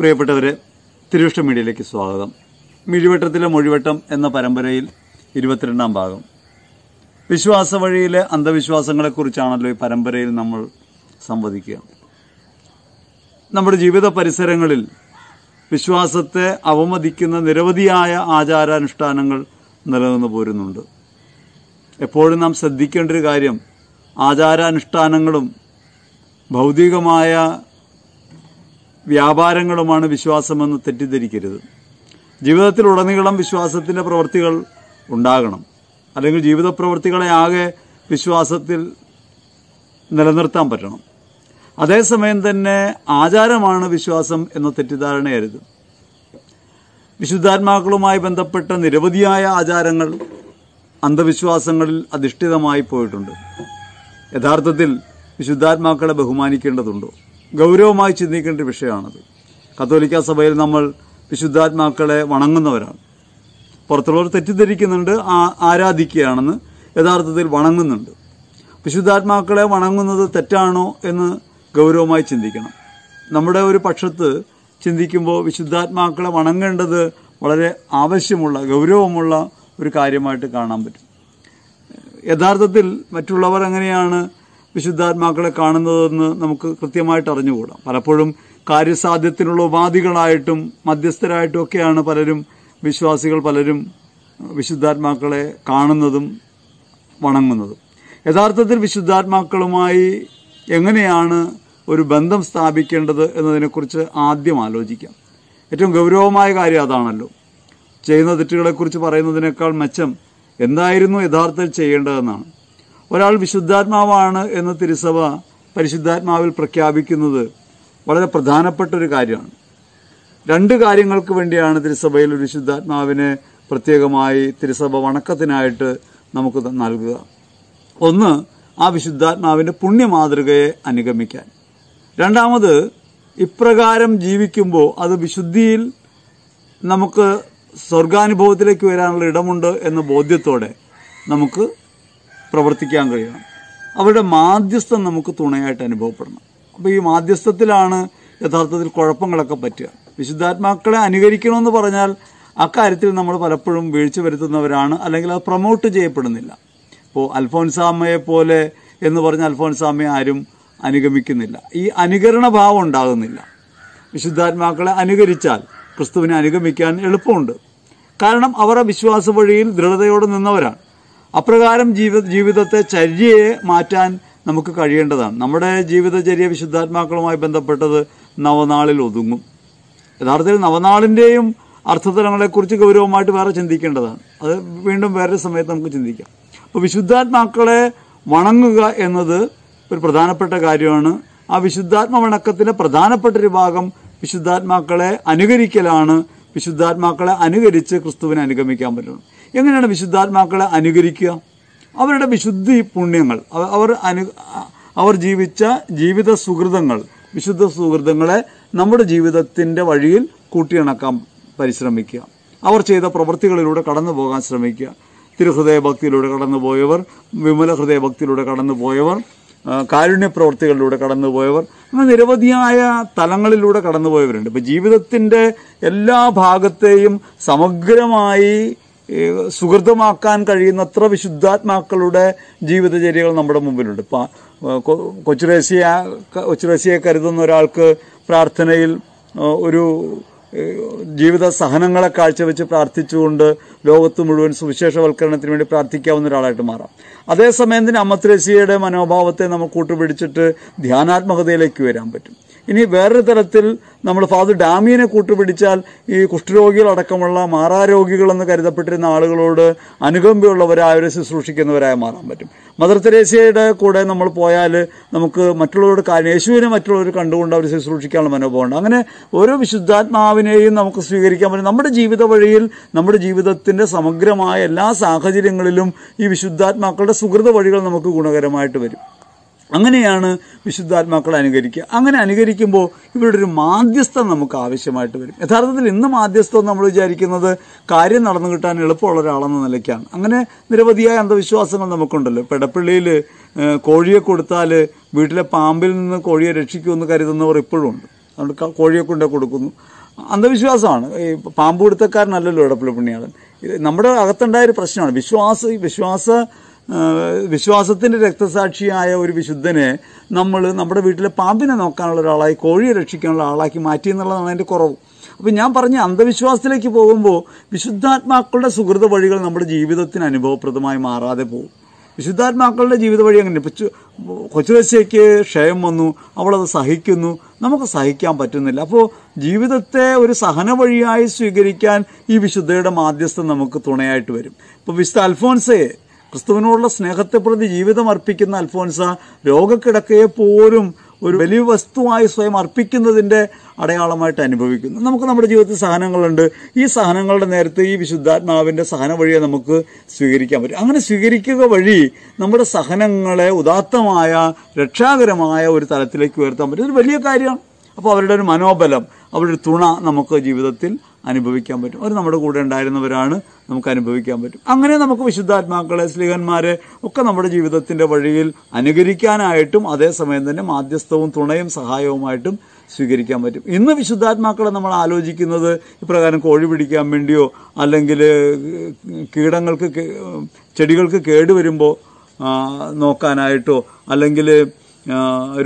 പ്രിയപ്പെട്ടവരെ തിരുവിഷ്ടം മീഡിയയിലേക്ക് സ്വാഗതം മിഴിവട്ടത്തിലെ മൊഴിവട്ടം എന്ന പരമ്പരയിൽ ഇരുപത്തിരണ്ടാം ഭാഗം വിശ്വാസ വഴിയിലെ അന്ധവിശ്വാസങ്ങളെക്കുറിച്ചാണല്ലോ ഈ പരമ്പരയിൽ നമ്മൾ സംവദിക്കുക നമ്മുടെ ജീവിത പരിസരങ്ങളിൽ വിശ്വാസത്തെ അവമതിക്കുന്ന നിരവധിയായ ആചാരാനുഷ്ഠാനങ്ങൾ നിലനിന്ന് പോരുന്നുണ്ട് എപ്പോഴും നാം ശ്രദ്ധിക്കേണ്ട ഒരു കാര്യം ആചാരാനുഷ്ഠാനങ്ങളും ഭൗതികമായ വ്യാപാരങ്ങളുമാണ് വിശ്വാസമെന്ന് തെറ്റിദ്ധരിക്കരുത് ഉടനീളം വിശ്വാസത്തിൻ്റെ പ്രവൃത്തികൾ ഉണ്ടാകണം അല്ലെങ്കിൽ ജീവിത പ്രവൃത്തികളെ ആകെ വിശ്വാസത്തിൽ നിലനിർത്താൻ പറ്റണം അതേസമയം തന്നെ ആചാരമാണ് വിശ്വാസം എന്ന തെറ്റിദ്ധാരണയരുത് വിശുദ്ധാത്മാക്കളുമായി ബന്ധപ്പെട്ട നിരവധിയായ ആചാരങ്ങൾ അന്ധവിശ്വാസങ്ങളിൽ അധിഷ്ഠിതമായി പോയിട്ടുണ്ട് യഥാർത്ഥത്തിൽ വിശുദ്ധാത്മാക്കളെ ബഹുമാനിക്കേണ്ടതുണ്ടോ ഗൗരവമായി ചിന്തിക്കേണ്ട വിഷയമാണത് കത്തോലിക്ക സഭയിൽ നമ്മൾ വിശുദ്ധാത്മാക്കളെ വണങ്ങുന്നവരാണ് പുറത്തുള്ളവർ തെറ്റിദ്ധരിക്കുന്നുണ്ട് ആരാധിക്കുകയാണെന്ന് യഥാർത്ഥത്തിൽ വണങ്ങുന്നുണ്ട് വിശുദ്ധാത്മാക്കളെ വണങ്ങുന്നത് തെറ്റാണോ എന്ന് ഗൗരവമായി ചിന്തിക്കണം നമ്മുടെ ഒരു പക്ഷത്ത് ചിന്തിക്കുമ്പോൾ വിശുദ്ധാത്മാക്കളെ വണങ്ങേണ്ടത് വളരെ ആവശ്യമുള്ള ഗൗരവമുള്ള ഒരു കാര്യമായിട്ട് കാണാൻ പറ്റും യഥാർത്ഥത്തിൽ മറ്റുള്ളവർ എങ്ങനെയാണ് വിശുദ്ധാത്മാക്കളെ കാണുന്നതെന്ന് നമുക്ക് കൃത്യമായിട്ട് അറിഞ്ഞുകൂടാം പലപ്പോഴും കാര്യസാധ്യത്തിനുള്ള ഉപാധികളായിട്ടും മധ്യസ്ഥരായിട്ടും ഒക്കെയാണ് പലരും വിശ്വാസികൾ പലരും വിശുദ്ധാത്മാക്കളെ കാണുന്നതും വണങ്ങുന്നതും യഥാർത്ഥത്തിൽ വിശുദ്ധാത്മാക്കളുമായി എങ്ങനെയാണ് ഒരു ബന്ധം സ്ഥാപിക്കേണ്ടത് എന്നതിനെക്കുറിച്ച് ആദ്യം ആലോചിക്കാം ഏറ്റവും ഗൗരവമായ കാര്യം അതാണല്ലോ ചെയ്യുന്ന തെറ്റുകളെക്കുറിച്ച് പറയുന്നതിനേക്കാൾ മെച്ചം എന്തായിരുന്നു യഥാർത്ഥത്തിൽ ചെയ്യേണ്ടതെന്നാണ് ഒരാൾ വിശുദ്ധാത്മാവാണ് എന്ന് തിരുസഭ പരിശുദ്ധാത്മാവിൽ പ്രഖ്യാപിക്കുന്നത് വളരെ പ്രധാനപ്പെട്ട ഒരു കാര്യമാണ് രണ്ട് കാര്യങ്ങൾക്ക് വേണ്ടിയാണ് തിരുസഭയിൽ ഒരു വിശുദ്ധാത്മാവിനെ പ്രത്യേകമായി തിരുസഭ വണക്കത്തിനായിട്ട് നമുക്ക് നൽകുക ഒന്ന് ആ വിശുദ്ധാത്മാവിൻ്റെ പുണ്യമാതൃകയെ അനുഗമിക്കാൻ രണ്ടാമത് ഇപ്രകാരം ജീവിക്കുമ്പോൾ അത് വിശുദ്ധിയിൽ നമുക്ക് സ്വർഗാനുഭവത്തിലേക്ക് വരാനുള്ള ഇടമുണ്ട് എന്ന ബോധ്യത്തോടെ നമുക്ക് പ്രവർത്തിക്കാൻ കഴിയണം അവരുടെ മാധ്യസ്ഥം നമുക്ക് തുണയായിട്ട് അനുഭവപ്പെടണം അപ്പോൾ ഈ മാധ്യസ്ഥത്തിലാണ് യഥാർത്ഥത്തിൽ കുഴപ്പങ്ങളൊക്കെ പറ്റുക വിശുദ്ധാത്മാക്കളെ അനുകരിക്കണമെന്ന് പറഞ്ഞാൽ അക്കാര്യത്തിൽ നമ്മൾ പലപ്പോഴും വീഴ്ച വരുത്തുന്നവരാണ് അല്ലെങ്കിൽ അത് പ്രൊമോട്ട് ചെയ്യപ്പെടുന്നില്ല ഇപ്പോൾ അൽഫോൻസാമയെ പോലെ എന്ന് പറഞ്ഞ അൽഫോൻസാമയെ ആരും അനുഗമിക്കുന്നില്ല ഈ അനുകരണ ഭാവം ഉണ്ടാകുന്നില്ല വിശുദ്ധാത്മാക്കളെ അനുകരിച്ചാൽ ക്രിസ്തുവിനെ അനുഗമിക്കാൻ എളുപ്പമുണ്ട് കാരണം അവരുടെ വിശ്വാസ വഴിയിൽ ദൃഢതയോടെ നിന്നവരാണ് അപ്രകാരം ജീവ ജീവിതത്തെ ചര്യയെ മാറ്റാൻ നമുക്ക് കഴിയേണ്ടതാണ് നമ്മുടെ ജീവിതചര്യ വിശുദ്ധാത്മാക്കളുമായി ബന്ധപ്പെട്ടത് നവനാളിൽ ഒതുങ്ങും യഥാർത്ഥത്തിൽ നവനാളിൻ്റെയും അർത്ഥതലങ്ങളെക്കുറിച്ച് ഗൗരവമായിട്ട് വേറെ ചിന്തിക്കേണ്ടതാണ് അത് വീണ്ടും വേറൊരു സമയത്ത് നമുക്ക് ചിന്തിക്കാം അപ്പോൾ വിശുദ്ധാത്മാക്കളെ വണങ്ങുക എന്നത് ഒരു പ്രധാനപ്പെട്ട കാര്യമാണ് ആ വിശുദ്ധാത്മ വണക്കത്തിൻ്റെ ഒരു ഭാഗം വിശുദ്ധാത്മാക്കളെ അനുകരിക്കലാണ് വിശുദ്ധാത്മാക്കളെ അനുകരിച്ച് ക്രിസ്തുവിനെ അനുഗമിക്കാൻ പറ്റുള്ളൂ എങ്ങനെയാണ് വിശുദ്ധാത്മാക്കളെ അനുകരിക്കുക അവരുടെ വിശുദ്ധി പുണ്യങ്ങൾ അവർ അനു അവർ ജീവിച്ച ജീവിത സുഹൃതങ്ങൾ വിശുദ്ധ സുഹൃതങ്ങളെ നമ്മുടെ ജീവിതത്തിൻ്റെ വഴിയിൽ കൂട്ടിയിണക്കാൻ പരിശ്രമിക്കുക അവർ ചെയ്ത പ്രവൃത്തികളിലൂടെ കടന്നു പോകാൻ ശ്രമിക്കുക തിരുഹൃദയ ഭക്തിയിലൂടെ കടന്നുപോയവർ വിമല ഹൃദയ ഭക്തിയിലൂടെ കടന്നുപോയവർ കാരുണ്യ പ്രവൃത്തികളിലൂടെ കടന്നുപോയവർ അങ്ങനെ നിരവധിയായ തലങ്ങളിലൂടെ പോയവരുണ്ട് ഇപ്പം ജീവിതത്തിൻ്റെ എല്ലാ ഭാഗത്തെയും സമഗ്രമായി സുഹൃതമാക്കാൻ കഴിയുന്നത്ര വിശുദ്ധാത്മാക്കളുടെ ജീവിതചര്യകൾ നമ്മുടെ മുമ്പിലുണ്ട് ഇപ്പം കൊച്ചുരേസിയ കൊച്ചുരേസിയെ കരുതുന്ന ഒരാൾക്ക് പ്രാർത്ഥനയിൽ ഒരു ജീവിത സഹനങ്ങളെ കാഴ്ചവെച്ച് പ്രാർത്ഥിച്ചുകൊണ്ട് ലോകത്ത് മുഴുവൻ സുവിശേഷവൽക്കരണത്തിന് വേണ്ടി പ്രാർത്ഥിക്കാവുന്ന ഒരാളായിട്ട് മാറാം അതേസമയം തന്നെ അമത്രേസിയയുടെ മനോഭാവത്തെ നമ്മൾ കൂട്ടുപിടിച്ചിട്ട് ധ്യാനാത്മകതയിലേക്ക് വരാൻ പറ്റും ഇനി വേറൊരു തരത്തിൽ നമ്മൾ ഫാദർ ഡാമിയനെ കൂട്ടുപിടിച്ചാൽ ഈ കുഷ്ഠരോഗികളടക്കമുള്ള മാറാരോഗികളെന്ന് കരുതപ്പെട്ടിരുന്ന ആളുകളോട് ഒരു ശുശ്രൂഷിക്കുന്നവരായി മാറാൻ പറ്റും മദർ തെരേസയുടെ കൂടെ നമ്മൾ പോയാൽ നമുക്ക് മറ്റുള്ളവരുടെ കാര്യം യേശുവിനെ മറ്റുള്ളവർ കണ്ടുകൊണ്ട് അവർ ശുശ്രൂഷിക്കാനുള്ള മനോഭാവമുണ്ട് അങ്ങനെ ഓരോ വിശുദ്ധാത്മാവിനെയും നമുക്ക് സ്വീകരിക്കാൻ പറ്റും നമ്മുടെ ജീവിത വഴിയിൽ നമ്മുടെ ജീവിതത്തിൻ്റെ സമഗ്രമായ എല്ലാ സാഹചര്യങ്ങളിലും ഈ വിശുദ്ധാത്മാക്കളുടെ സുഹൃത വഴികൾ നമുക്ക് ഗുണകരമായിട്ട് വരും അങ്ങനെയാണ് വിശുദ്ധാത്മാക്കളെ അനുകരിക്കുക അങ്ങനെ അനുകരിക്കുമ്പോൾ ഇവരുടെ ഒരു മാധ്യസ്ഥം നമുക്ക് ആവശ്യമായിട്ട് വരും യഥാർത്ഥത്തിൽ ഇന്ന് മാധ്യസ്ഥം നമ്മൾ വിചാരിക്കുന്നത് കാര്യം നടന്നു കിട്ടാൻ എളുപ്പമുള്ള ഒരാളെന്ന നിലയ്ക്കാണ് അങ്ങനെ നിരവധിയായ അന്ധവിശ്വാസങ്ങൾ നമുക്കുണ്ടല്ലോ പെടപ്പള്ളിയിൽ കോഴിയെ കൊടുത്താൽ വീട്ടിലെ പാമ്പിൽ നിന്ന് കോഴിയെ രക്ഷിക്കുമെന്ന് കരുതുന്നവർ ഇപ്പോഴും ഉണ്ട് അതുകൊണ്ട് കോഴിയെ കൊണ്ട് കൊടുക്കുന്നു അന്ധവിശ്വാസമാണ് ഈ പാമ്പ് കൊടുത്തക്കാരനല്ലല്ലോ ഇടപ്പള്ളി പുണ്യാളൻ നമ്മുടെ അകത്തുണ്ടായ ഒരു പ്രശ്നമാണ് വിശ്വാസ വിശ്വാസ വിശ്വാസത്തിൻ്റെ രക്തസാക്ഷിയായ ഒരു വിശുദ്ധനെ നമ്മൾ നമ്മുടെ വീട്ടിലെ പാമ്പിനെ നോക്കാനുള്ള ഒരാളായി കോഴിയെ രക്ഷിക്കാനുള്ള ആളാക്കി മാറ്റി എന്നുള്ളതാണ് അതിൻ്റെ കുറവ് അപ്പം ഞാൻ പറഞ്ഞ അന്ധവിശ്വാസത്തിലേക്ക് പോകുമ്പോൾ വിശുദ്ധാത്മാക്കളുടെ സുഹൃത വഴികൾ നമ്മുടെ ജീവിതത്തിന് അനുഭവപ്രദമായി മാറാതെ പോകും വിശുദ്ധാത്മാക്കളുടെ ജീവിത വഴി അങ്ങനെ കൊച്ചു കൊച്ചുവശയ്ക്ക് ക്ഷയം വന്നു അവളത് സഹിക്കുന്നു നമുക്ക് സഹിക്കാൻ പറ്റുന്നില്ല അപ്പോൾ ജീവിതത്തെ ഒരു സഹന വഴിയായി സ്വീകരിക്കാൻ ഈ വിശുദ്ധയുടെ മാധ്യസ്ഥം നമുക്ക് തുണയായിട്ട് വരും ഇപ്പോൾ വിശുദ്ധ അൽഫോൻസയെ ക്രിസ്തുവിനോടുള്ള സ്നേഹത്തെ പ്രതി ജീവിതം അർപ്പിക്കുന്ന അൽഫോൻസ രോഗക്കിടക്കയെ പോലും ഒരു വലിയ വസ്തുവായി സ്വയം അർപ്പിക്കുന്നതിന്റെ അടയാളമായിട്ട് അനുഭവിക്കുന്നു നമുക്ക് നമ്മുടെ ജീവിതത്തിൽ സഹനങ്ങളുണ്ട് ഈ സഹനങ്ങളുടെ നേരത്തെ ഈ വിശുദ്ധാത്മാവിന്റെ സഹന വഴിയെ നമുക്ക് സ്വീകരിക്കാൻ പറ്റും അങ്ങനെ സ്വീകരിക്കുക വഴി നമ്മുടെ സഹനങ്ങളെ ഉദാത്തമായ രക്ഷാകരമായ ഒരു തലത്തിലേക്ക് ഉയർത്താൻ പറ്റും ഇതൊരു വലിയ കാര്യമാണ് അപ്പോൾ അവരുടെ ഒരു മനോബലം അവരുടെ തുണ നമുക്ക് ജീവിതത്തിൽ അനുഭവിക്കാൻ പറ്റും അവർ നമ്മുടെ കൂടെ ഉണ്ടായിരുന്നവരാണ് നമുക്ക് അനുഭവിക്കാൻ പറ്റും അങ്ങനെ നമുക്ക് വിശുദ്ധാത്മാക്കളെ സ്ലിഹന്മാരെ ഒക്കെ നമ്മുടെ ജീവിതത്തിൻ്റെ വഴിയിൽ അനുകരിക്കാനായിട്ടും അതേസമയം തന്നെ മാധ്യസ്ഥവും തുണയും സഹായവുമായിട്ടും സ്വീകരിക്കാൻ പറ്റും ഇന്ന് വിശുദ്ധാത്മാക്കളെ നമ്മൾ ആലോചിക്കുന്നത് ഇപ്രകാരം കോഴി പിടിക്കാൻ വേണ്ടിയോ അല്ലെങ്കിൽ കീടങ്ങൾക്ക് ചെടികൾക്ക് കേടുവരുമ്പോൾ നോക്കാനായിട്ടോ അല്ലെങ്കിൽ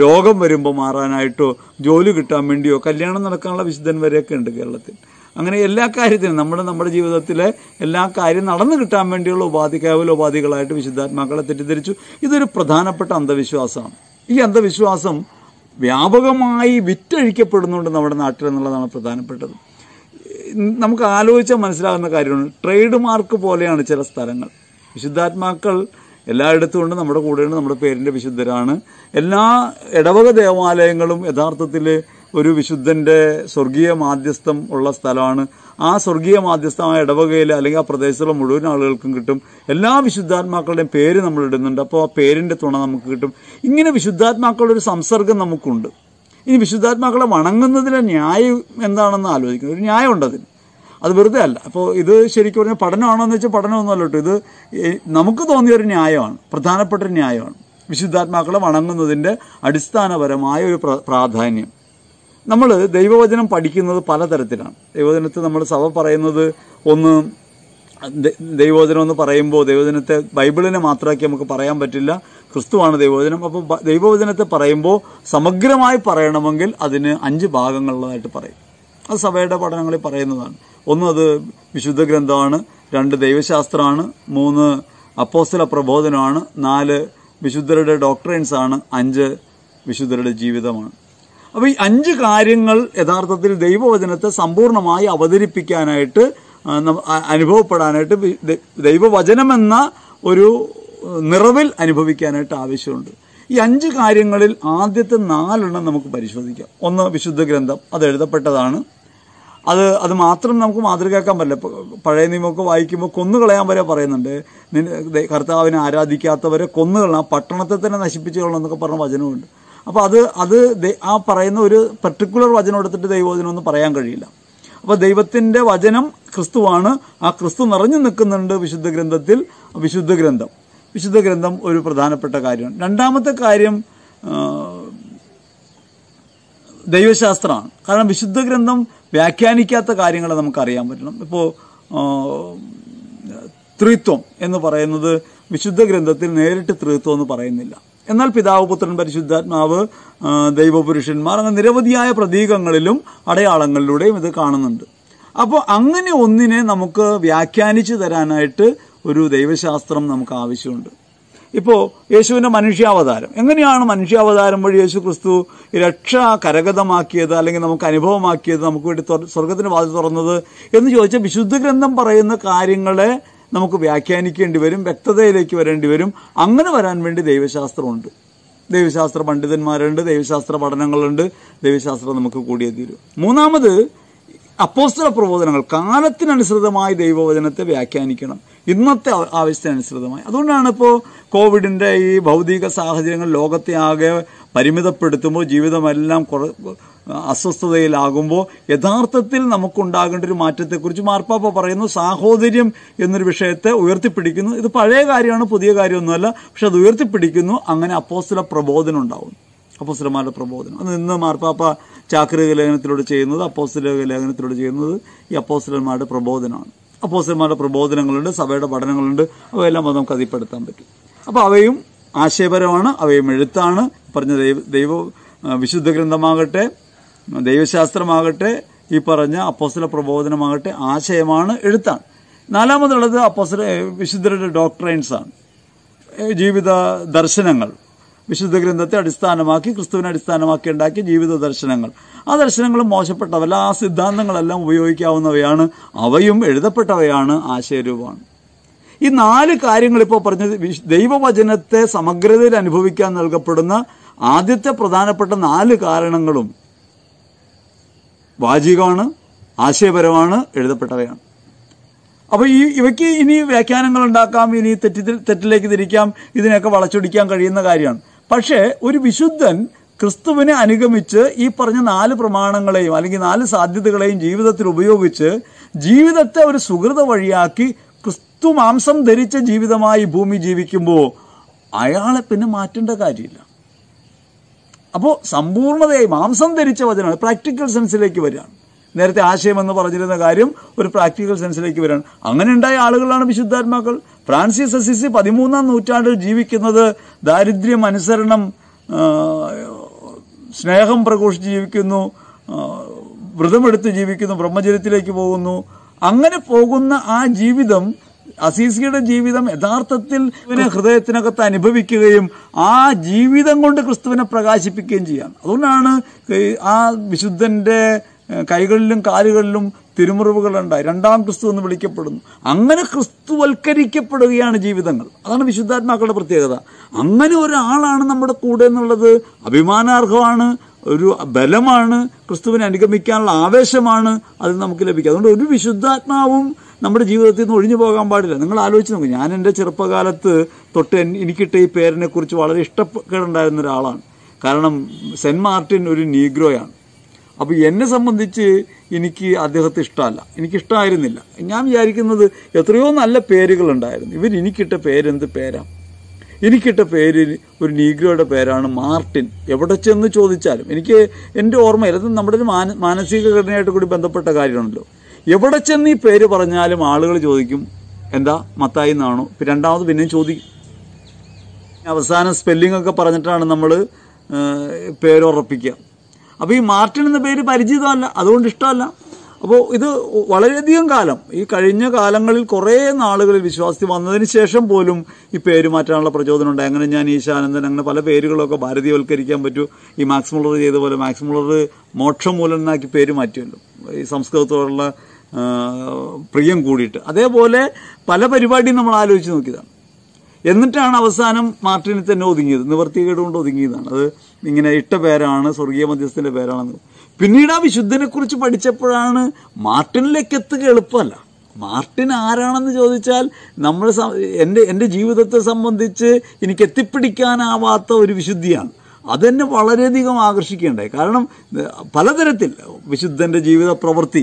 രോഗം വരുമ്പോൾ മാറാനായിട്ടോ ജോലി കിട്ടാൻ വേണ്ടിയോ കല്യാണം നടക്കാനുള്ള വിശുദ്ധൻ വരെയൊക്കെ ഉണ്ട് കേരളത്തിൽ അങ്ങനെ എല്ലാ കാര്യത്തിനും നമ്മുടെ നമ്മുടെ ജീവിതത്തിലെ എല്ലാ കാര്യം നടന്നു കിട്ടാൻ വേണ്ടിയുള്ള ഉപാധി കേവല ഉപാധികളായിട്ട് വിശുദ്ധാത്മാക്കളെ തെറ്റിദ്ധരിച്ചു ഇതൊരു പ്രധാനപ്പെട്ട അന്ധവിശ്വാസമാണ് ഈ അന്ധവിശ്വാസം വ്യാപകമായി വിറ്റഴിക്കപ്പെടുന്നുണ്ട് നമ്മുടെ നാട്ടിൽ എന്നുള്ളതാണ് പ്രധാനപ്പെട്ടത് നമുക്ക് ആലോചിച്ചാൽ മനസ്സിലാകുന്ന കാര്യമാണ് ട്രേഡ് മാർക്ക് പോലെയാണ് ചില സ്ഥലങ്ങൾ വിശുദ്ധാത്മാക്കൾ എല്ലായിടത്തും ഉണ്ട് നമ്മുടെ കൂടെയുണ്ട് നമ്മുടെ പേരിൻ്റെ വിശുദ്ധരാണ് എല്ലാ ഇടവക ദേവാലയങ്ങളും യഥാർത്ഥത്തിൽ ഒരു വിശുദ്ധന്റെ സ്വർഗീയ മാധ്യസ്ഥം ഉള്ള സ്ഥലമാണ് ആ സ്വർഗീയ മാധ്യസ്ഥമായ ഇടവകയിൽ അല്ലെങ്കിൽ ആ പ്രദേശത്തുള്ള മുഴുവൻ ആളുകൾക്കും കിട്ടും എല്ലാ വിശുദ്ധാത്മാക്കളുടെയും പേര് നമ്മൾ ഇടുന്നുണ്ട് അപ്പോൾ ആ പേരിന്റെ തുണ നമുക്ക് കിട്ടും ഇങ്ങനെ വിശുദ്ധാത്മാക്കളുടെ ഒരു സംസർഗം നമുക്കുണ്ട് ഇനി വിശുദ്ധാത്മാക്കളെ വണങ്ങുന്നതിലെ ന്യായം എന്താണെന്ന് ആലോചിക്കുന്നത് ഒരു ന്യായമുണ്ട് അതിന് അത് വെറുതെ അല്ല അപ്പോൾ ഇത് ശരിക്കും പറഞ്ഞാൽ പഠനമാണോ എന്ന് വെച്ചാൽ പഠനമൊന്നുമല്ല കേട്ടോ ഇത് നമുക്ക് തോന്നിയ ഒരു ന്യായമാണ് പ്രധാനപ്പെട്ട ഒരു ന്യായമാണ് വിശുദ്ധാത്മാക്കളെ വണങ്ങുന്നതിൻ്റെ അടിസ്ഥാനപരമായ ഒരു പ്രാധാന്യം നമ്മൾ ദൈവവചനം പഠിക്കുന്നത് പലതരത്തിലാണ് ദൈവവചനത്തെ നമ്മൾ സഭ പറയുന്നത് ഒന്ന് ദൈവവചനം എന്ന് പറയുമ്പോൾ ദൈവവചനത്തെ ബൈബിളിനെ മാത്രമാക്കി നമുക്ക് പറയാൻ പറ്റില്ല ക്രിസ്തുവാണ് ദൈവവചനം അപ്പോൾ ദൈവവചനത്തെ പറയുമ്പോൾ സമഗ്രമായി പറയണമെങ്കിൽ അതിന് അഞ്ച് ഭാഗങ്ങളുള്ളതായിട്ട് പറയും അത് സഭയുടെ പഠനങ്ങളിൽ പറയുന്നതാണ് ഒന്ന് അത് വിശുദ്ധ ഗ്രന്ഥമാണ് രണ്ട് ദൈവശാസ്ത്രമാണ് മൂന്ന് അപ്പോസ്തല പ്രബോധനമാണ് നാല് വിശുദ്ധരുടെ ഡോക്ടറൈൻസ് ആണ് അഞ്ച് വിശുദ്ധരുടെ ജീവിതമാണ് അപ്പോൾ ഈ അഞ്ച് കാര്യങ്ങൾ യഥാർത്ഥത്തിൽ ദൈവവചനത്തെ സമ്പൂർണ്ണമായി അവതരിപ്പിക്കാനായിട്ട് അനുഭവപ്പെടാനായിട്ട് എന്ന ഒരു നിറവിൽ അനുഭവിക്കാനായിട്ട് ആവശ്യമുണ്ട് ഈ അഞ്ച് കാര്യങ്ങളിൽ ആദ്യത്തെ നാലെണ്ണം നമുക്ക് പരിശോധിക്കാം ഒന്ന് വിശുദ്ധ ഗ്രന്ഥം അത് എഴുതപ്പെട്ടതാണ് അത് അത് മാത്രം നമുക്ക് മാതൃകയാക്കാൻ പറ്റില്ല പഴയ നിയമമൊക്കെ വായിക്കുമ്പോൾ കൊന്നുകളയാൻ വരെ പറയുന്നുണ്ട് കർത്താവിനെ ആരാധിക്കാത്തവരെ കൊന്നുകളാം പട്ടണത്തെ തന്നെ നശിപ്പിച്ചു കളണം എന്നൊക്കെ പറഞ്ഞ വചനമുണ്ട് അപ്പോൾ അത് അത് ആ പറയുന്ന ഒരു പെർട്ടിക്കുലർ വചനം എടുത്തിട്ട് ദൈവവചനം ഒന്നും പറയാൻ കഴിയില്ല അപ്പോൾ ദൈവത്തിൻ്റെ വചനം ക്രിസ്തുവാണ് ആ ക്രിസ്തു നിറഞ്ഞു നിൽക്കുന്നുണ്ട് വിശുദ്ധ ഗ്രന്ഥത്തിൽ വിശുദ്ധ ഗ്രന്ഥം വിശുദ്ധ ഗ്രന്ഥം ഒരു പ്രധാനപ്പെട്ട കാര്യമാണ് രണ്ടാമത്തെ കാര്യം ദൈവശാസ്ത്രമാണ് കാരണം വിശുദ്ധ ഗ്രന്ഥം വ്യാഖ്യാനിക്കാത്ത കാര്യങ്ങളെ നമുക്കറിയാൻ പറ്റണം ഇപ്പോൾ ത്രിത്വം എന്ന് പറയുന്നത് വിശുദ്ധ ഗ്രന്ഥത്തിൽ നേരിട്ട് ത്രിത്വം എന്ന് പറയുന്നില്ല എന്നാൽ പിതാവ് പുത്രൻ പരിശുദ്ധാത്മാവ് ദൈവപുരുഷന്മാർ അങ്ങനെ നിരവധിയായ പ്രതീകങ്ങളിലും അടയാളങ്ങളിലൂടെയും ഇത് കാണുന്നുണ്ട് അപ്പോൾ അങ്ങനെ ഒന്നിനെ നമുക്ക് വ്യാഖ്യാനിച്ചു തരാനായിട്ട് ഒരു ദൈവശാസ്ത്രം നമുക്ക് ആവശ്യമുണ്ട് ഇപ്പോൾ യേശുവിൻ്റെ മനുഷ്യാവതാരം എങ്ങനെയാണ് മനുഷ്യാവതാരം വഴി യേശു ക്രിസ്തു രക്ഷ കരഗതമാക്കിയത് അല്ലെങ്കിൽ നമുക്ക് അനുഭവമാക്കിയത് നമുക്ക് വേണ്ടി സ്വർഗത്തിന് വാതിൽ തുറന്നത് എന്ന് ചോദിച്ചാൽ വിശുദ്ധ ഗ്രന്ഥം പറയുന്ന കാര്യങ്ങളെ നമുക്ക് വ്യാഖ്യാനിക്കേണ്ടി വരും വ്യക്തതയിലേക്ക് വരേണ്ടി വരും അങ്ങനെ വരാൻ വേണ്ടി ദൈവശാസ്ത്രമുണ്ട് ദൈവശാസ്ത്ര പണ്ഡിതന്മാരുണ്ട് ദൈവശാസ്ത്ര പഠനങ്ങളുണ്ട് ദൈവശാസ്ത്രം നമുക്ക് കൂടിയേ തീരും മൂന്നാമത് അപ്പോസ്തല പ്രബോധനങ്ങൾ കാലത്തിനനുസൃതമായി ദൈവവചനത്തെ വ്യാഖ്യാനിക്കണം ഇന്നത്തെ ആവശ്യത്തിനനുസൃതമായി അതുകൊണ്ടാണ് ഇപ്പോൾ കോവിഡിൻ്റെ ഈ ഭൗതിക സാഹചര്യങ്ങൾ ലോകത്തെ ആകെ പരിമിതപ്പെടുത്തുമ്പോൾ ജീവിതമെല്ലാം കുറ അസ്വസ്ഥതയിലാകുമ്പോൾ യഥാർത്ഥത്തിൽ നമുക്കുണ്ടാകേണ്ട ഒരു മാറ്റത്തെക്കുറിച്ച് മാർപ്പാപ്പ പറയുന്നു സാഹോദര്യം എന്നൊരു വിഷയത്തെ ഉയർത്തിപ്പിടിക്കുന്നു ഇത് പഴയ കാര്യമാണ് പുതിയ കാര്യമൊന്നുമല്ല പക്ഷെ അത് ഉയർത്തിപ്പിടിക്കുന്നു അങ്ങനെ അപ്പോസ്തല പ്രബോധനം ഉണ്ടാവുന്നു അപ്പോസ്തലന്മാരുടെ പ്രബോധനം അത് ഇന്ന് മാർപ്പാപ്പ ചാക്രിക ലേഖനത്തിലൂടെ ചെയ്യുന്നത് അപ്പോസ്തല ലേഖനത്തിലൂടെ ചെയ്യുന്നത് ഈ അപ്പോസ്തലന്മാരുടെ പ്രബോധനമാണ് അപ്പോസ്തലന്മാരുടെ പ്രബോധനങ്ങളുണ്ട് സഭയുടെ പഠനങ്ങളുണ്ട് അവയെല്ലാം അത് നമുക്ക് അതിപ്പെടുത്താൻ പറ്റും അപ്പോൾ അവയും ആശയപരമാണ് അവയും എഴുത്താണ് പറഞ്ഞ ദൈവ ദൈവ വിശുദ്ധ ഗ്രന്ഥമാകട്ടെ ദൈവശാസ്ത്രമാകട്ടെ ഈ പറഞ്ഞ അപ്പോസ്തല പ്രബോധനമാകട്ടെ ആശയമാണ് എഴുത്താണ് നാലാമതുള്ളത് അപ്പോസ്തല വിശുദ്ധരുടെ ഡോക്ടറൈൻസാണ് ജീവിത ദർശനങ്ങൾ വിശുദ്ധ ഗ്രന്ഥത്തെ അടിസ്ഥാനമാക്കി ക്രിസ്തുവിനെ അടിസ്ഥാനമാക്കി ഉണ്ടാക്കിയ ജീവിത ദർശനങ്ങൾ ആ ദർശനങ്ങളും മോശപ്പെട്ടവല്ല ആ സിദ്ധാന്തങ്ങളെല്ലാം ഉപയോഗിക്കാവുന്നവയാണ് അവയും എഴുതപ്പെട്ടവയാണ് ആശയരൂപമാണ് ഈ നാല് കാര്യങ്ങൾ ഇപ്പോൾ പറഞ്ഞത് ദൈവവചനത്തെ സമഗ്രതയിൽ അനുഭവിക്കാൻ നൽകപ്പെടുന്ന ആദ്യത്തെ പ്രധാനപ്പെട്ട നാല് കാരണങ്ങളും വാചികമാണ് ആശയപരമാണ് എഴുതപ്പെട്ടവയാണ് അപ്പോൾ ഈ ഇവയ്ക്ക് ഇനി വ്യാഖ്യാനങ്ങൾ ഉണ്ടാക്കാം ഇനി തെറ്റി തെറ്റിലേക്ക് തിരിക്കാം ഇതിനെയൊക്കെ വളച്ചൊടിക്കാൻ കഴിയുന്ന കാര്യമാണ് പക്ഷേ ഒരു വിശുദ്ധൻ ക്രിസ്തുവിനെ അനുഗമിച്ച് ഈ പറഞ്ഞ നാല് പ്രമാണങ്ങളെയും അല്ലെങ്കിൽ നാല് സാധ്യതകളെയും ജീവിതത്തിൽ ഉപയോഗിച്ച് ജീവിതത്തെ ഒരു സുഹൃത വഴിയാക്കി ക്രിസ്തു മാംസം ധരിച്ച ജീവിതമായി ഭൂമി ജീവിക്കുമ്പോൾ അയാളെ പിന്നെ മാറ്റേണ്ട കാര്യമില്ല അപ്പോൾ സമ്പൂർണ്ണതയായി മാംസം ധരിച്ച വചനമാണ് പ്രാക്ടിക്കൽ സെൻസിലേക്ക് വരികയാണ് നേരത്തെ ആശയം എന്ന് പറഞ്ഞിരുന്ന കാര്യം ഒരു പ്രാക്ടിക്കൽ സെൻസിലേക്ക് വരികയാണ് അങ്ങനെ ഉണ്ടായ ആളുകളാണ് വിശുദ്ധാത്മാക്കൾ ഫ്രാൻസിസ് അസിസി പതിമൂന്നാം നൂറ്റാണ്ടിൽ ജീവിക്കുന്നത് ദാരിദ്ര്യം അനുസരണം സ്നേഹം പ്രഘോഷിച്ച് ജീവിക്കുന്നു വ്രതമെടുത്ത് ജീവിക്കുന്നു ബ്രഹ്മചര്യത്തിലേക്ക് പോകുന്നു അങ്ങനെ പോകുന്ന ആ ജീവിതം അസീസിയുടെ ജീവിതം യഥാർത്ഥത്തിൽ ഇവനെ ഹൃദയത്തിനകത്ത് അനുഭവിക്കുകയും ആ ജീവിതം കൊണ്ട് ക്രിസ്തുവിനെ പ്രകാശിപ്പിക്കുകയും ചെയ്യാം അതുകൊണ്ടാണ് ആ വിശുദ്ധന്റെ കൈകളിലും കാലുകളിലും ഉണ്ടായി രണ്ടാം ക്രിസ്തു എന്ന് വിളിക്കപ്പെടുന്നു അങ്ങനെ ക്രിസ്തുവൽക്കരിക്കപ്പെടുകയാണ് ജീവിതങ്ങൾ അതാണ് വിശുദ്ധാത്മാക്കളുടെ പ്രത്യേകത അങ്ങനെ ഒരാളാണ് നമ്മുടെ കൂടെ എന്നുള്ളത് അഭിമാനാർഹമാണ് ഒരു ബലമാണ് ക്രിസ്തുവിനെ അനുഗമിക്കാനുള്ള ആവേശമാണ് അത് നമുക്ക് ലഭിക്കുക അതുകൊണ്ട് ഒരു വിശുദ്ധാത്മാവും നമ്മുടെ ജീവിതത്തിൽ നിന്ന് ഒഴിഞ്ഞു പോകാൻ പാടില്ല നിങ്ങൾ ആലോചിച്ച് നോക്കും ഞാൻ എൻ്റെ ചെറുപ്പകാലത്ത് തൊട്ട് എനിക്കിട്ട ഈ പേരിനെക്കുറിച്ച് വളരെ ഇഷ്ടപ്പെട്ടുണ്ടായിരുന്ന ഒരാളാണ് കാരണം സെൻറ്റ് മാർട്ടിൻ ഒരു നീഗ്രോയാണ് അപ്പോൾ എന്നെ സംബന്ധിച്ച് എനിക്ക് അദ്ദേഹത്തെ ഇഷ്ടമല്ല എനിക്കിഷ്ടമായിരുന്നില്ല ഞാൻ വിചാരിക്കുന്നത് എത്രയോ നല്ല പേരുകളുണ്ടായിരുന്നു ഇവർ എനിക്കിട്ട പേരെന്ത് പേരാണ് എനിക്കിട്ട പേര് ഒരു നീഗ്രോയുടെ പേരാണ് മാർട്ടിൻ എവിടെ ചെന്ന് ചോദിച്ചാലും എനിക്ക് എൻ്റെ ഓർമ്മയിൽ അത് നമ്മുടെ ഒരു മാനസിക ഘടനയായിട്ട് കൂടി ബന്ധപ്പെട്ട കാര്യമാണല്ലോ എവിടെ ചെന്ന് ഈ പേര് പറഞ്ഞാലും ആളുകൾ ചോദിക്കും എന്താ മത്തായി എന്നാണോ രണ്ടാമത് പിന്നെയും ചോദിക്കും അവസാന സ്പെല്ലിംഗ് ഒക്കെ പറഞ്ഞിട്ടാണ് നമ്മൾ പേരുറപ്പിക്കുക അപ്പോൾ ഈ മാർട്ടിൻ എന്ന പേര് പരിചിതമല്ല അതുകൊണ്ട് ഇഷ്ടമല്ല അപ്പോൾ ഇത് വളരെയധികം കാലം ഈ കഴിഞ്ഞ കാലങ്ങളിൽ കുറേ നാളുകളിൽ വിശ്വാസത്തിൽ വന്നതിന് ശേഷം പോലും ഈ പേര് മാറ്റാനുള്ള പ്രചോദനം ഉണ്ട് അങ്ങനെ ഞാൻ ഈശാനന്ദൻ അങ്ങനെ പല പേരുകളൊക്കെ ഭാരതീയവൽക്കരിക്കാൻ പറ്റൂ ഈ മാക്സ് ചെയ്ത പോലെ മാക്സ് മുള്ളർ മോക്ഷം മൂലനാക്കി പേര് മാറ്റിയല്ലോ ഈ സംസ്കൃതത്തോടുള്ള പ്രിയം കൂടിയിട്ട് അതേപോലെ പല പരിപാടിയും നമ്മൾ ആലോചിച്ച് നോക്കിയതാണ് എന്നിട്ടാണ് അവസാനം മാർട്ടിനെ തന്നെ ഒതുങ്ങിയത് നിവർത്തികേട് കൊണ്ട് ഒതുങ്ങിയതാണ് അത് ഇങ്ങനെ ഇട്ട പേരാണ് സ്വർഗീയ മധ്യസ്ഥൻ്റെ പേരാണെന്ന് പിന്നീട് ആ വിശുദ്ധനെക്കുറിച്ച് പഠിച്ചപ്പോഴാണ് മാർട്ടിനിലേക്ക് എത്തുക എളുപ്പമല്ല മാർട്ടിൻ ആരാണെന്ന് ചോദിച്ചാൽ നമ്മൾ എൻ്റെ എൻ്റെ ജീവിതത്തെ സംബന്ധിച്ച് എനിക്ക് എത്തിപ്പിടിക്കാനാവാത്ത ഒരു വിശുദ്ധിയാണ് അതെന്നെ വളരെയധികം ആകർഷിക്കേണ്ടേ കാരണം പലതരത്തിൽ വിശുദ്ധൻ്റെ ജീവിത പ്രവൃത്തി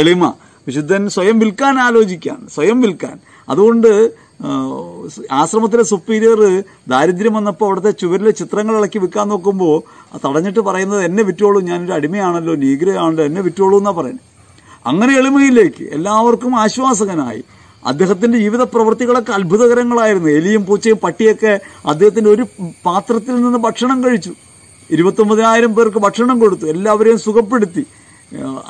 എളിമ വിശുദ്ധൻ സ്വയം വിൽക്കാൻ ആലോചിക്കാൻ സ്വയം വിൽക്കാൻ അതുകൊണ്ട് ആശ്രമത്തിലെ സുപ്പീരിയർ ദാരിദ്ര്യം വന്നപ്പോൾ അവിടുത്തെ ചുവരിലെ ചിത്രങ്ങൾ ഇളക്കി വിൽക്കാൻ നോക്കുമ്പോൾ തടഞ്ഞിട്ട് പറയുന്നത് എന്നെ വിറ്റോളൂ ഞാനൊരു അടിമയാണല്ലോ നീഗ്രയാണല്ലോ എന്നെ വിറ്റോളൂ എന്നാ പറയുന്നത് അങ്ങനെ എളിമയിലേക്ക് എല്ലാവർക്കും ആശ്വാസകനായി അദ്ദേഹത്തിൻ്റെ ജീവിത പ്രവൃത്തികളൊക്കെ അത്ഭുതകരങ്ങളായിരുന്നു എലിയും പൂച്ചയും പട്ടിയൊക്കെ അദ്ദേഹത്തിൻ്റെ ഒരു പാത്രത്തിൽ നിന്ന് ഭക്ഷണം കഴിച്ചു ഇരുപത്തൊമ്പതിനായിരം പേർക്ക് ഭക്ഷണം കൊടുത്തു എല്ലാവരെയും സുഖപ്പെടുത്തി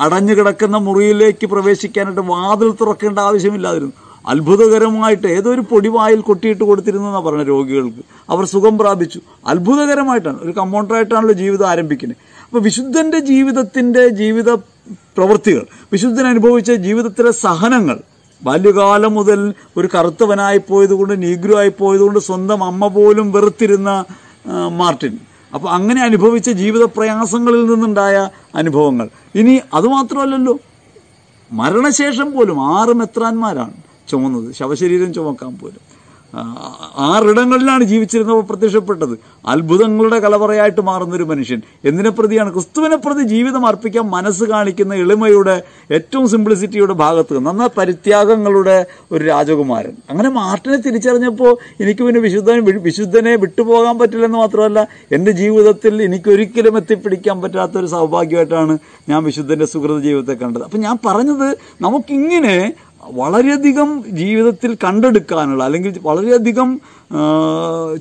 അടഞ്ഞു കിടക്കുന്ന മുറിയിലേക്ക് പ്രവേശിക്കാനായിട്ട് വാതിൽ തുറക്കേണ്ട ആവശ്യമില്ലാതിരുന്നു അത്ഭുതകരമായിട്ട് ഏതൊരു പൊടിവായിൽ കൊട്ടിയിട്ട് കൊടുത്തിരുന്നു എന്നാണ് പറഞ്ഞത് രോഗികൾക്ക് അവർ സുഖം പ്രാപിച്ചു അത്ഭുതകരമായിട്ടാണ് ഒരു കമ്പൗണ്ടറായിട്ടാണല്ലോ ജീവിതം ആരംഭിക്കുന്നത് അപ്പോൾ വിശുദ്ധൻ്റെ ജീവിതത്തിൻ്റെ ജീവിത പ്രവൃത്തികൾ വിശുദ്ധൻ അനുഭവിച്ച ജീവിതത്തിലെ സഹനങ്ങൾ ബാല്യകാലം മുതൽ ഒരു കറുത്തവനായി പോയതുകൊണ്ട് നീഗ്രോ ആയി പോയതുകൊണ്ട് സ്വന്തം അമ്മ പോലും വെറുത്തിരുന്ന മാർട്ടിൻ അപ്പോൾ അങ്ങനെ അനുഭവിച്ച ജീവിത പ്രയാസങ്ങളിൽ നിന്നുണ്ടായ അനുഭവങ്ങൾ ഇനി അതുമാത്രമല്ലല്ലോ മരണശേഷം പോലും ആറ് മെത്രാന്മാരാണ് ചുമന്നത് ശവശരീരം ചുമക്കാൻ പോലും ആറിടങ്ങളിലാണ് ജീവിച്ചിരുന്നപ്പോൾ പ്രത്യക്ഷപ്പെട്ടത് അത്ഭുതങ്ങളുടെ കലവറയായിട്ട് മാറുന്നൊരു മനുഷ്യൻ എന്തിനെ പ്രതിയാണ് ക്രിസ്തുവിനെ പ്രതി ജീവിതം അർപ്പിക്കാൻ മനസ്സ് കാണിക്കുന്ന എളിമയുടെ ഏറ്റവും സിംപ്ലിസിറ്റിയുടെ ഭാഗത്ത് നന്ന പരിത്യാഗങ്ങളുടെ ഒരു രാജകുമാരൻ അങ്ങനെ മാർട്ടിനെ തിരിച്ചറിഞ്ഞപ്പോൾ എനിക്ക് പിന്നെ വിശുദ്ധൻ വിശുദ്ധനെ വിട്ടുപോകാൻ പറ്റില്ലെന്ന് മാത്രമല്ല എൻ്റെ ജീവിതത്തിൽ എനിക്കൊരിക്കലും എത്തിപ്പിടിക്കാൻ പറ്റാത്തൊരു സൗഭാഗ്യമായിട്ടാണ് ഞാൻ വിശുദ്ധൻ്റെ സുഹൃത ജീവിതത്തെ കണ്ടത് അപ്പം ഞാൻ പറഞ്ഞത് നമുക്കിങ്ങനെ വളരെയധികം ജീവിതത്തിൽ കണ്ടെടുക്കാനുള്ള അല്ലെങ്കിൽ വളരെയധികം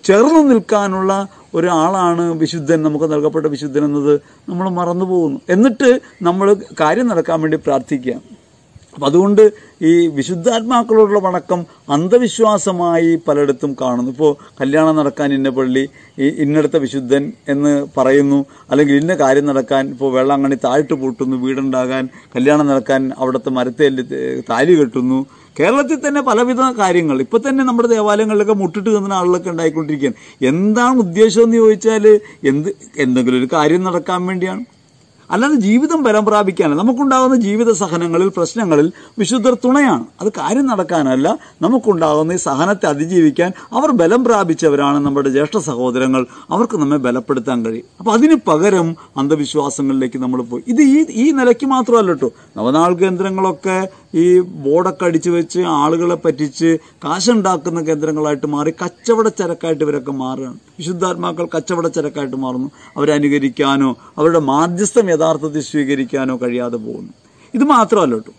ചേർന്ന് നിൽക്കാനുള്ള ഒരാളാണ് വിശുദ്ധൻ നമുക്ക് നൽകപ്പെട്ട വിശുദ്ധൻ എന്നത് നമ്മൾ മറന്നു പോകുന്നു എന്നിട്ട് നമ്മൾ കാര്യം നടക്കാൻ വേണ്ടി പ്രാർത്ഥിക്കുക അപ്പം അതുകൊണ്ട് ഈ വിശുദ്ധാത്മാക്കളോടുള്ള വണക്കം അന്ധവിശ്വാസമായി പലയിടത്തും കാണുന്നു ഇപ്പോൾ കല്യാണം നടക്കാൻ ഇന്ന പള്ളി ഇന്നടത്തെ വിശുദ്ധൻ എന്ന് പറയുന്നു അല്ലെങ്കിൽ ഇന്ന കാര്യം നടക്കാൻ ഇപ്പോൾ വെള്ളാങ്കണി താഴ്ട്ട് പൂട്ടുന്നു വീടുണ്ടാകാൻ കല്യാണം നടക്കാൻ അവിടുത്തെ മരത്തെ താലി കെട്ടുന്നു കേരളത്തിൽ തന്നെ പലവിധ കാര്യങ്ങൾ ഇപ്പം തന്നെ നമ്മുടെ ദേവാലയങ്ങളിലൊക്കെ മുട്ടിട്ട് കിന്നുന്ന ആളുകളൊക്കെ ഉണ്ടായിക്കൊണ്ടിരിക്കുകയാണ് എന്താണ് ഉദ്ദേശം എന്ന് ചോദിച്ചാൽ എന്ത് എന്തെങ്കിലും ഒരു കാര്യം നടക്കാൻ വേണ്ടിയാണ് അല്ലാതെ ജീവിതം ബലം പ്രാപിക്കാനല്ല നമുക്കുണ്ടാകുന്ന ജീവിത സഹനങ്ങളിൽ പ്രശ്നങ്ങളിൽ വിശുദ്ധർ തുണയാണ് അത് കാര്യം നടക്കാനല്ല നമുക്കുണ്ടാകുന്ന ഈ സഹനത്തെ അതിജീവിക്കാൻ അവർ ബലം പ്രാപിച്ചവരാണ് നമ്മുടെ ജ്യേഷ്ഠ സഹോദരങ്ങൾ അവർക്ക് നമ്മെ ബലപ്പെടുത്താൻ കഴിയും അപ്പോൾ അതിന് പകരം അന്ധവിശ്വാസങ്ങളിലേക്ക് നമ്മൾ പോയി ഇത് ഈ ഈ നിലയ്ക്ക് മാത്രമല്ല കേട്ടോ നവനാൾ കേന്ദ്രങ്ങളൊക്കെ ഈ ബോർഡൊക്കെ അടിച്ചു വെച്ച് ആളുകളെ പറ്റിച്ച് കാശുണ്ടാക്കുന്ന കേന്ദ്രങ്ങളായിട്ട് മാറി കച്ചവട ചരക്കായിട്ട് ഇവരൊക്കെ മാറുകയാണ് വിശുദ്ധാത്മാക്കൾ കച്ചവട ചരക്കായിട്ട് മാറുന്നു അവരെ അനുകരിക്കാനോ അവരുടെ മാധ്യസ്ഥം യഥാർത്ഥത്തിൽ സ്വീകരിക്കാനോ കഴിയാതെ പോകുന്നു ഇത് മാത്രമല്ലോട്ടോ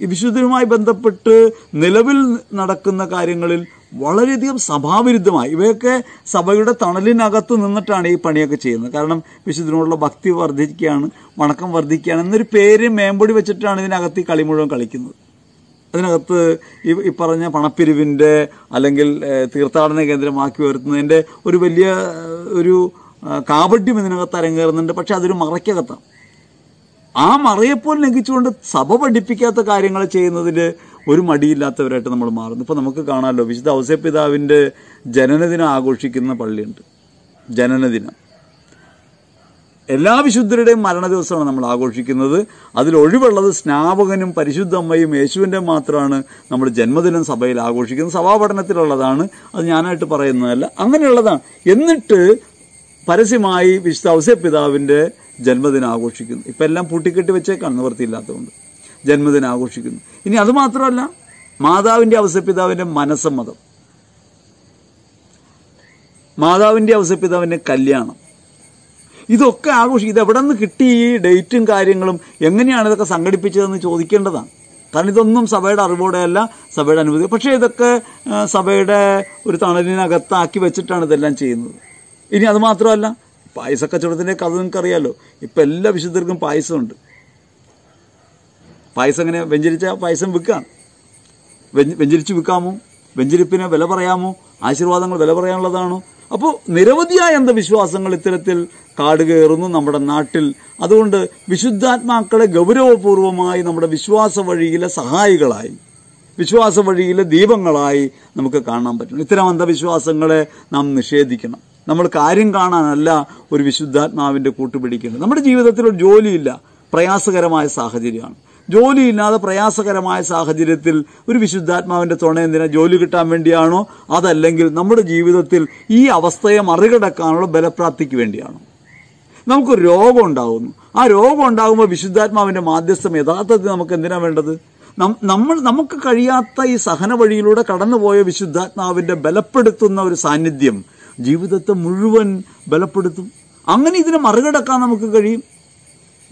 ഈ വിശുദ്ധരുമായി ബന്ധപ്പെട്ട് നിലവിൽ നടക്കുന്ന കാര്യങ്ങളിൽ വളരെയധികം സഭാവിരുദ്ധമായി ഇവയൊക്കെ സഭയുടെ തണലിനകത്ത് നിന്നിട്ടാണ് ഈ പണിയൊക്കെ ചെയ്യുന്നത് കാരണം വിശുദ്ധനോടുള്ള ഭക്തി വർദ്ധിക്കുകയാണ് വണക്കം വർദ്ധിക്കുകയാണ് എന്നൊരു പേര് മേമ്പൊടി വെച്ചിട്ടാണ് ഇതിനകത്ത് ഈ കളി മുഴുവൻ കളിക്കുന്നത് അതിനകത്ത് ഈ ഈ പറഞ്ഞ പണപ്പിരിവിൻ്റെ അല്ലെങ്കിൽ തീർത്ഥാടന കേന്ദ്രമാക്കി വരുത്തുന്നതിൻ്റെ ഒരു വലിയ ഒരു കാപട്യം ഇതിനകത്ത് അരങ്ങേറുന്നുണ്ട് പക്ഷെ അതൊരു മറയ്ക്കകത്താണ് ആ മറയെപ്പോലും ലംഘിച്ചുകൊണ്ട് സഭ പഠിപ്പിക്കാത്ത കാര്യങ്ങൾ ചെയ്യുന്നതിൽ ഒരു മടിയില്ലാത്തവരായിട്ട് നമ്മൾ മാറുന്നു ഇപ്പോൾ നമുക്ക് കാണാമല്ലോ വിശുദ്ധ ഔസപിതാവിൻ്റെ ജനനദിനം ആഘോഷിക്കുന്ന പള്ളിയുണ്ട് ജനനദിനം എല്ലാ വിശുദ്ധരുടെയും മരണ ദിവസമാണ് നമ്മൾ ആഘോഷിക്കുന്നത് അതിൽ ഒഴിവുള്ളത് സ്നാപകനും പരിശുദ്ധ അമ്മയും യേശുവിൻ്റെ മാത്രമാണ് നമ്മൾ ജന്മദിനം സഭയിൽ ആഘോഷിക്കുന്നത് സഭാപഠനത്തിലുള്ളതാണ് അത് ഞാനായിട്ട് പറയുന്നതല്ല അങ്ങനെയുള്ളതാണ് എന്നിട്ട് പരസ്യമായി വിശുദ്ധ ഔസപിതാവിൻ്റെ ജന്മദിനം ആഘോഷിക്കുന്നു ഇപ്പം എല്ലാം പൂട്ടിക്കെട്ടി വെച്ചേക്കാണ് നിവൃത്തിയില്ലാത്തതുകൊണ്ട് ജന്മദിനം ആഘോഷിക്കുന്നു ഇനി അതുമാത്രമല്ല മാതാവിൻ്റെ അവസരപിതാവിൻ്റെ മനസ്സമ്മതം മാതാവിൻ്റെ അവസരപിതാവിൻ്റെ കല്യാണം ഇതൊക്കെ ആഘോഷിക്കും ഇതെവിടെ നിന്ന് കിട്ടി ഈ ഡേറ്റും കാര്യങ്ങളും എങ്ങനെയാണ് ഇതൊക്കെ സംഘടിപ്പിച്ചതെന്ന് ചോദിക്കേണ്ടതാണ് കാരണം ഇതൊന്നും സഭയുടെ അറിവോടെയല്ല സഭയുടെ അനുമതി പക്ഷേ ഇതൊക്കെ സഭയുടെ ഒരു തണലിനകത്താക്കി വെച്ചിട്ടാണ് ഇതെല്ലാം ചെയ്യുന്നത് ഇനി അതുമാത്രമല്ല പായസക്കച്ചവടത്തിൻ്റെ കഥ നിങ്ങൾക്കറിയാലോ ഇപ്പം എല്ലാ വിശുദ്ധർക്കും പായസമുണ്ട് പായസം എങ്ങനെ വെഞ്ചരിച്ചാൽ പായസം വിൽക്കാം വെഞ്ചരിച്ച് വിൽക്കാമോ വെഞ്ചരിപ്പിന് വില പറയാമോ ആശീർവാദങ്ങൾ വില പറയാനുള്ളതാണോ അപ്പോൾ നിരവധിയായ അന്ധവിശ്വാസങ്ങൾ ഇത്തരത്തിൽ കാട് കയറുന്നു നമ്മുടെ നാട്ടിൽ അതുകൊണ്ട് വിശുദ്ധാത്മാക്കളെ ഗൗരവപൂർവമായി നമ്മുടെ വിശ്വാസ വഴിയിലെ സഹായികളായി വിശ്വാസ വഴിയിലെ ദീപങ്ങളായി നമുക്ക് കാണാൻ പറ്റും ഇത്തരം അന്ധവിശ്വാസങ്ങളെ നാം നിഷേധിക്കണം നമ്മൾ കാര്യം കാണാനല്ല ഒരു വിശുദ്ധാത്മാവിൻ്റെ കൂട്ടുപിടിക്കുന്നത് നമ്മുടെ ജീവിതത്തിൽ ഒരു ജോലിയില്ല പ്രയാസകരമായ സാഹചര്യമാണ് ജോലിയില്ലാതെ പ്രയാസകരമായ സാഹചര്യത്തിൽ ഒരു വിശുദ്ധാത്മാവിന്റെ തുണ ജോലി കിട്ടാൻ വേണ്ടിയാണോ അതല്ലെങ്കിൽ നമ്മുടെ ജീവിതത്തിൽ ഈ അവസ്ഥയെ മറികടക്കാനുള്ള ബലപ്രാപ്തിക്ക് വേണ്ടിയാണോ നമുക്ക് രോഗം ഉണ്ടാകുന്നു ആ രോഗം ഉണ്ടാകുമ്പോൾ വിശുദ്ധാത്മാവിന്റെ മാധ്യസ്ഥം യഥാർത്ഥത്തിൽ നമുക്ക് എന്തിനാണ് വേണ്ടത് നമ്മൾ നമുക്ക് കഴിയാത്ത ഈ സഹന വഴിയിലൂടെ കടന്നുപോയ വിശുദ്ധാത്മാവിന്റെ ബലപ്പെടുത്തുന്ന ഒരു സാന്നിധ്യം ജീവിതത്തെ മുഴുവൻ ബലപ്പെടുത്തും അങ്ങനെ ഇതിനെ മറികടക്കാൻ നമുക്ക് കഴിയും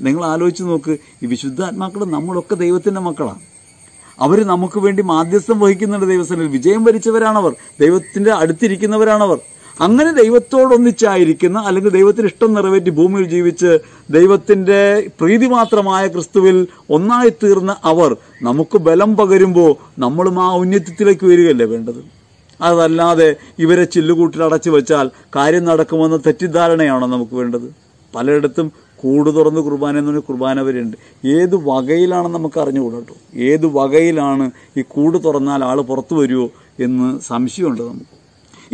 നിങ്ങൾ ആലോചിച്ച് നോക്ക് ഈ വിശുദ്ധാത്മാക്കൾ നമ്മളൊക്കെ ദൈവത്തിൻ്റെ മക്കളാണ് അവർ നമുക്ക് വേണ്ടി മാധ്യസ്ഥം വഹിക്കുന്നുണ്ട് ദൈവസ്ഥനിൽ വിജയം വരിച്ചവരാണവർ ദൈവത്തിൻ്റെ അടുത്തിരിക്കുന്നവരാണവർ അങ്ങനെ ദൈവത്തോടൊന്നിച്ചായിരിക്കുന്ന അല്ലെങ്കിൽ ദൈവത്തിന് ഇഷ്ടം നിറവേറ്റി ഭൂമിയിൽ ജീവിച്ച് ദൈവത്തിൻ്റെ പ്രീതി മാത്രമായ ക്രിസ്തുവിൽ ഒന്നായി തീർന്ന അവർ നമുക്ക് ബലം പകരുമ്പോൾ നമ്മളും ആ ഔന്നത്യത്തിലേക്ക് വരികയല്ലേ വേണ്ടത് അതല്ലാതെ ഇവരെ ചില്ലുകൂട്ടിൽ അടച്ചു വെച്ചാൽ കാര്യം നടക്കുമെന്ന തെറ്റിദ്ധാരണയാണോ നമുക്ക് വേണ്ടത് പലയിടത്തും കൂട് തുറന്ന് കുർബാന എന്ന് പറഞ്ഞ കുർബാന വരെയുണ്ട് ഏത് വകയിലാണെന്ന് നമുക്ക് അറിഞ്ഞുകൂടാട്ടോ ഏത് വകയിലാണ് ഈ കൂട് തുറന്നാൽ ആൾ പുറത്തു വരുമോ എന്ന് സംശയമുണ്ട് നമുക്ക്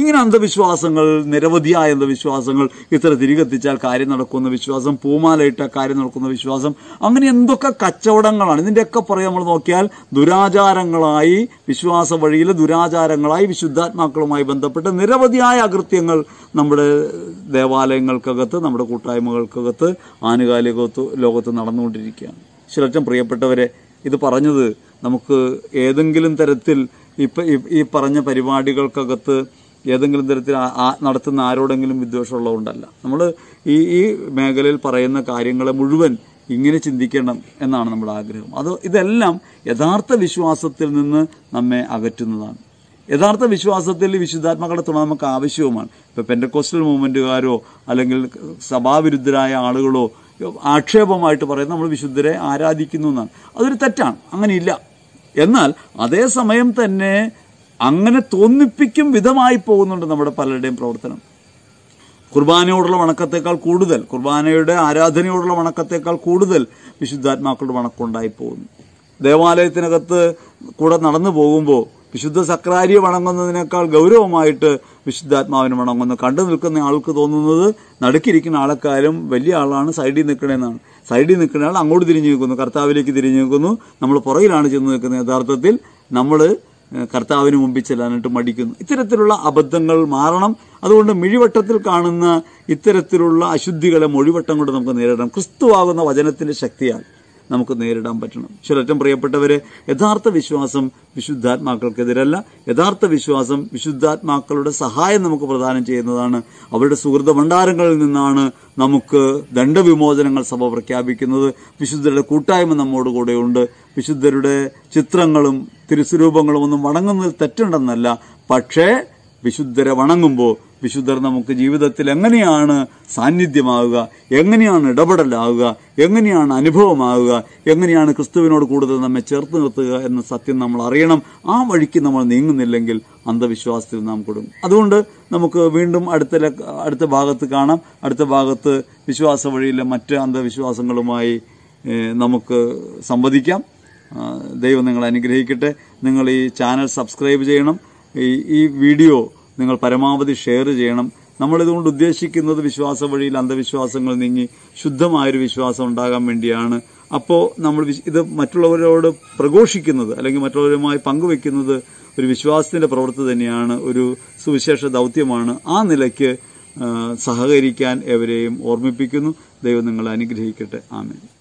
ഇങ്ങനെ അന്ധവിശ്വാസങ്ങൾ നിരവധിയായ അന്ധവിശ്വാസങ്ങൾ ഇത്ര തിരികെത്തിച്ചാൽ കാര്യം നടക്കുന്ന വിശ്വാസം പൂമാലയിട്ട കാര്യം നടക്കുന്ന വിശ്വാസം അങ്ങനെ എന്തൊക്കെ കച്ചവടങ്ങളാണ് ഇതിൻ്റെയൊക്കെ പുറകെ നമ്മൾ നോക്കിയാൽ ദുരാചാരങ്ങളായി വിശ്വാസ വഴിയിൽ ദുരാചാരങ്ങളായി വിശുദ്ധാത്മാക്കളുമായി ബന്ധപ്പെട്ട് നിരവധിയായ അകൃത്യങ്ങൾ നമ്മുടെ ദേവാലയങ്ങൾക്കകത്ത് നമ്മുടെ കൂട്ടായ്മകൾക്കകത്ത് ആനുകാലിക ലോകത്ത് നടന്നുകൊണ്ടിരിക്കുകയാണ് ശിലക്ഷം പ്രിയപ്പെട്ടവരെ ഇത് പറഞ്ഞത് നമുക്ക് ഏതെങ്കിലും തരത്തിൽ ഇപ്പം ഈ പറഞ്ഞ പരിപാടികൾക്കകത്ത് ഏതെങ്കിലും തരത്തിൽ നടത്തുന്ന ആരോടെങ്കിലും വിദ്വേഷമുള്ളതുകൊണ്ടല്ല നമ്മൾ ഈ ഈ മേഖലയിൽ പറയുന്ന കാര്യങ്ങളെ മുഴുവൻ ഇങ്ങനെ ചിന്തിക്കണം എന്നാണ് നമ്മുടെ ആഗ്രഹം അത് ഇതെല്ലാം യഥാർത്ഥ വിശ്വാസത്തിൽ നിന്ന് നമ്മെ അകറ്റുന്നതാണ് യഥാർത്ഥ വിശ്വാസത്തിൽ വിശുദ്ധാത്മാക്കളുടെ തുണ നമുക്ക് ആവശ്യവുമാണ് ഇപ്പോൾ പെൻഡക്കോസ്റ്റൽ മൂവ്മെൻറ്റുകാരോ അല്ലെങ്കിൽ സഭാവിരുദ്ധരായ ആളുകളോ ആക്ഷേപമായിട്ട് പറയുന്നത് നമ്മൾ വിശുദ്ധരെ ആരാധിക്കുന്നു എന്നാണ് അതൊരു തെറ്റാണ് അങ്ങനെയില്ല എന്നാൽ അതേസമയം തന്നെ അങ്ങനെ തോന്നിപ്പിക്കും വിധമായി പോകുന്നുണ്ട് നമ്മുടെ പലരുടെയും പ്രവർത്തനം കുർബാനയോടുള്ള വണക്കത്തേക്കാൾ കൂടുതൽ കുർബാനയുടെ ആരാധനയോടുള്ള വണക്കത്തേക്കാൾ കൂടുതൽ വിശുദ്ധാത്മാക്കളുടെ വണക്കമുണ്ടായി പോകുന്നു ദേവാലയത്തിനകത്ത് കൂടെ നടന്നു പോകുമ്പോൾ വിശുദ്ധ സക്രാരിയെ വണങ്ങുന്നതിനേക്കാൾ ഗൗരവമായിട്ട് വിശുദ്ധാത്മാവിനെ വണങ്ങുന്നു കണ്ടു നിൽക്കുന്ന ആൾക്ക് തോന്നുന്നത് നടുക്കിരിക്കുന്ന ആൾക്കാരും വലിയ ആളാണ് സൈഡിൽ നിൽക്കണേന്നാണ് സൈഡിൽ നിൽക്കുന്ന ആൾ അങ്ങോട്ട് തിരിഞ്ഞു നിൽക്കുന്നു കർത്താവിലേക്ക് തിരിഞ്ഞു നിൽക്കുന്നു നമ്മൾ പുറകിലാണ് ചെന്ന് നിൽക്കുന്നത് യഥാർത്ഥത്തിൽ നമ്മൾ കർത്താവിന് മുമ്പിൽ ചെല്ലാനായിട്ട് മടിക്കുന്നു ഇത്തരത്തിലുള്ള അബദ്ധങ്ങൾ മാറണം അതുകൊണ്ട് മിഴിവട്ടത്തിൽ കാണുന്ന ഇത്തരത്തിലുള്ള അശുദ്ധികളെ മൊഴിവട്ടം കൊണ്ട് നമുക്ക് നേരിടണം ക്രിസ്തുവാകുന്ന വചനത്തിന്റെ ശക്തിയാണ് നമുക്ക് നേരിടാൻ പറ്റണം ചിലറ്റം പ്രിയപ്പെട്ടവരെ യഥാർത്ഥ വിശ്വാസം വിശുദ്ധാത്മാക്കൾക്കെതിരല്ല യഥാർത്ഥ വിശ്വാസം വിശുദ്ധാത്മാക്കളുടെ സഹായം നമുക്ക് പ്രദാനം ചെയ്യുന്നതാണ് അവരുടെ സുഹൃത ഭണ്ഡാരങ്ങളിൽ നിന്നാണ് നമുക്ക് ദണ്ഡവിമോചനങ്ങൾ സഭ പ്രഖ്യാപിക്കുന്നത് വിശുദ്ധരുടെ കൂട്ടായ്മ നമ്മോട് കൂടെയുണ്ട് വിശുദ്ധരുടെ ചിത്രങ്ങളും തിരുസ്വരൂപങ്ങളും ഒന്നും വണങ്ങുന്നതിൽ തെറ്റുണ്ടെന്നല്ല പക്ഷേ വിശുദ്ധരെ വണങ്ങുമ്പോൾ വിശുദ്ധർ നമുക്ക് ജീവിതത്തിൽ എങ്ങനെയാണ് സാന്നിധ്യമാവുക എങ്ങനെയാണ് ഇടപെടലാവുക എങ്ങനെയാണ് അനുഭവമാവുക എങ്ങനെയാണ് ക്രിസ്തുവിനോട് കൂടുതൽ നമ്മെ ചേർത്ത് നിർത്തുക എന്ന സത്യം നമ്മൾ അറിയണം ആ വഴിക്ക് നമ്മൾ നീങ്ങുന്നില്ലെങ്കിൽ അന്ധവിശ്വാസത്തിൽ നാം കൊടുക്കും അതുകൊണ്ട് നമുക്ക് വീണ്ടും അടുത്ത അടുത്ത ഭാഗത്ത് കാണാം അടുത്ത ഭാഗത്ത് വിശ്വാസ വഴിയിലെ മറ്റ് അന്ധവിശ്വാസങ്ങളുമായി നമുക്ക് സംവദിക്കാം ദൈവം നിങ്ങളെ അനുഗ്രഹിക്കട്ടെ നിങ്ങൾ ഈ ചാനൽ സബ്സ്ക്രൈബ് ചെയ്യണം ഈ വീഡിയോ നിങ്ങൾ പരമാവധി ഷെയർ ചെയ്യണം നമ്മളിതുകൊണ്ട് ഉദ്ദേശിക്കുന്നത് വിശ്വാസ വഴിയിൽ അന്ധവിശ്വാസങ്ങൾ നീങ്ങി ശുദ്ധമായൊരു വിശ്വാസം ഉണ്ടാകാൻ വേണ്ടിയാണ് അപ്പോൾ നമ്മൾ ഇത് മറ്റുള്ളവരോട് പ്രഘോഷിക്കുന്നത് അല്ലെങ്കിൽ മറ്റുള്ളവരുമായി പങ്കുവെക്കുന്നത് ഒരു വിശ്വാസത്തിന്റെ പ്രവൃത്തി തന്നെയാണ് ഒരു സുവിശേഷ ദൗത്യമാണ് ആ നിലയ്ക്ക് സഹകരിക്കാൻ എവരെയും ഓർമ്മിപ്പിക്കുന്നു ദൈവം നിങ്ങളെ അനുഗ്രഹിക്കട്ടെ ആമേൻ